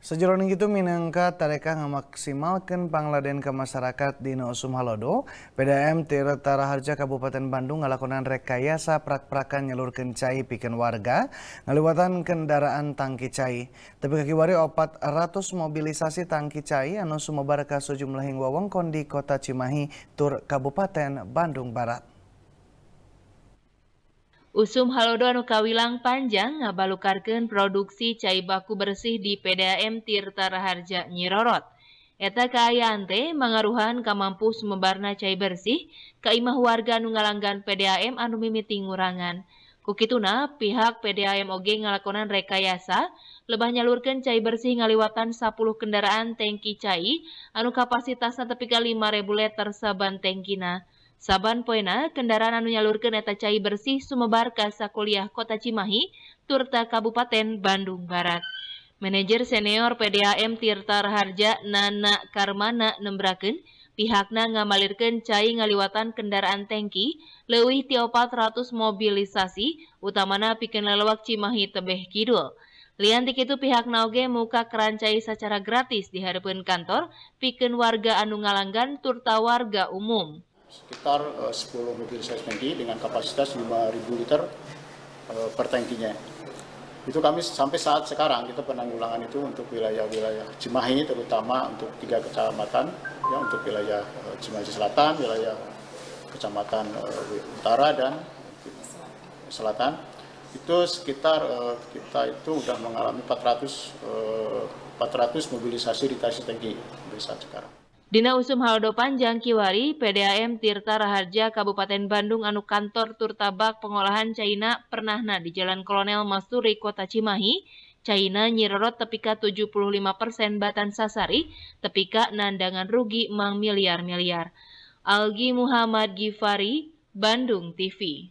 Sejeroning itu minangka tareka memaksimalkan pangladen ke masyarakat di Usum Halodo, PDM Tira Harja Kabupaten Bandung ngalakonan rekayasa prak-prakan nyalurkan cai bikin warga, ngaliwatan kendaraan tangki cai. Tapi kakiwari opat ratus mobilisasi tangki cai anu sumebar ke sejumlah wewengkon di kota Cimahi, Tur Kabupaten Bandung Barat. Usum halodo anu kawilang panjang ngabalukarkeun produksi cai baku bersih di PDAM Raharja Nyirorot. Eta kaayaan teh mangaruhan kamampu sumebarna cai bersih ka imah warga nu ngalanggan PDAM anu mimiti ngurangan. Kukituna pihak PDAM oge ngalakonan rekayasa lebah nyalurkeun cai bersih ngaliwatan 10 kendaraan tangki cai anu kapasitasna tepi ka 5000 liter saban tangkina. Saban poena kendaraan anu nyalurkeun eta cai bersih sumebar ka sakuliah Kota Cimahi turta Kabupaten Bandung Barat. Manajer senior PDAM Tirta Harja Nana Karmana nembrakeun pihakna ngamalirkeun cai ngaliwatan kendaraan tangki leuwih ti 400 mobilisasi utamana pikeun lelewak Cimahi tebeh kidul. Lian itu pihak naoge muka kerancai secara gratis diharapkeun kantor pikeun warga anu ngalanggan turta warga umum sekitar eh, uh, 10 mobil size tanki dengan kapasitas 5.000 liter uh, per tankinya. Itu kami sampai saat sekarang kita penanggulangan itu untuk wilayah-wilayah Cimahi terutama untuk tiga kecamatan ya untuk wilayah uh, Cimahi Selatan, wilayah kecamatan uh, Utara dan Selatan itu sekitar uh, kita itu sudah mengalami 400 uh, 400 mobilisasi di tangki sampai saat sekarang. Dina Usum Haldo Panjang Kiwari, PDAM Tirta Raharja, Kabupaten Bandung, anu kantor Turtabak Pengolahan China pernahna di Jalan Kolonel Masturi, Kota Cimahi, China nyirorot tepika 75% batan sasari, tepika nandangan rugi mang miliar-miliar. Algi Muhammad Gifari, Bandung TV.